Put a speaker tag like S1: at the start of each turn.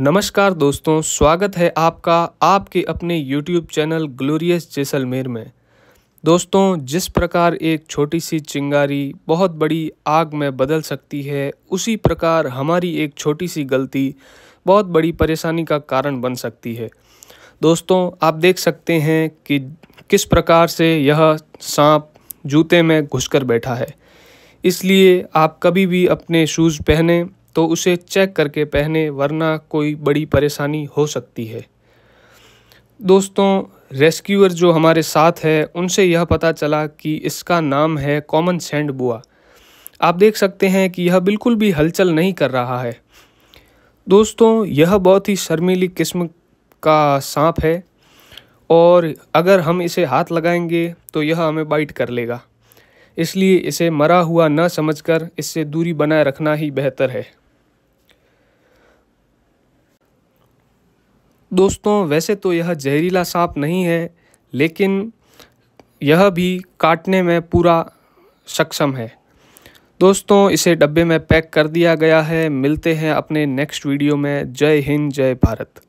S1: नमस्कार दोस्तों स्वागत है आपका आपके अपने YouTube चैनल ग्लोरियस जैसलमेर में दोस्तों जिस प्रकार एक छोटी सी चिंगारी बहुत बड़ी आग में बदल सकती है उसी प्रकार हमारी एक छोटी सी गलती बहुत बड़ी परेशानी का कारण बन सकती है दोस्तों आप देख सकते हैं कि किस प्रकार से यह सांप जूते में घुसकर बैठा है इसलिए आप कभी भी अपने शूज़ पहने तो उसे चेक करके पहने वरना कोई बड़ी परेशानी हो सकती है दोस्तों रेस्क्यूअर जो हमारे साथ है उनसे यह पता चला कि इसका नाम है कॉमन सेंड बुआ आप देख सकते हैं कि यह बिल्कुल भी हलचल नहीं कर रहा है दोस्तों यह बहुत ही शर्मीली किस्म का सांप है और अगर हम इसे हाथ लगाएंगे तो यह हमें बाइट कर लेगा इसलिए इसे मरा हुआ न समझकर इससे दूरी बनाए रखना ही बेहतर है दोस्तों वैसे तो यह जहरीला सांप नहीं है लेकिन यह भी काटने में पूरा सक्षम है दोस्तों इसे डब्बे में पैक कर दिया गया है मिलते हैं अपने नेक्स्ट वीडियो में जय हिंद जय भारत